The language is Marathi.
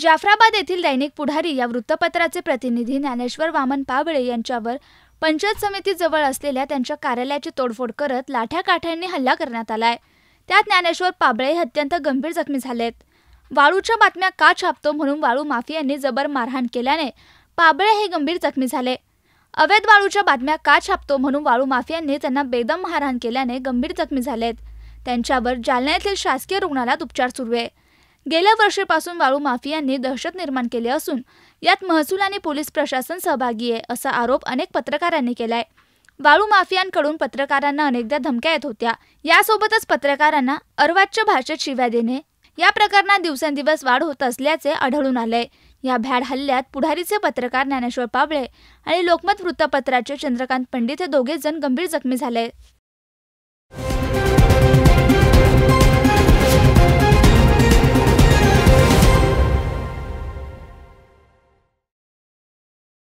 जाफराबाद येथील दैनिक पुढारी या वृत्तपत्राचे प्रतिनिधी ज्ञानेश्वर वामन पाबळे यांच्यावर पंचायत समितीजवळ असलेल्या त्यांच्या कार्यालयाची तोडफोड करत लाठ्या काठ्यांनी हल्ला करण्यात आलाय त्यात ज्ञानेश्वर पाबळे हे अत्यंत गंभीर जखमी झालेत वाळूच्या बातम्या का छापतो म्हणून वाळू माफियांनी जबर मारहाण केल्याने पाबळे हे गंभीर जखमी झाले अवैध वाळूच्या बातम्या का छापतो म्हणून वाळू माफियांनी त्यांना बेदम मारहाण केल्याने गंभीर जखमी झालेत त्यांच्यावर जालना येथील शासकीय रुग्णालयात उपचार सुरू आहे गेल्या वर्षीपासून वाळू माफियांनी दहशत निर्माण केले असून यात महसूल आणि पोलीस प्रशासन सहभागी आहे असा आरोप अनेक पत्रकारांनी केलाय वाळू माफियांकडून पत्रकारांना अनेकदा धमक्या येत होत्या यासोबतच पत्रकारांना अर्वाच्य भाषेत शिव्या देणे या प्रकरणात दिवसेंदिवस वाढ होत असल्याचे आढळून आले या भ्याड हल्ल्यात पुढारीचे पत्रकार ज्ञानेश्वर पाबळे आणि लोकमत वृत्तपत्राचे चंद्रकांत पंडित हे दोघे जण गंभीर जखमी झाले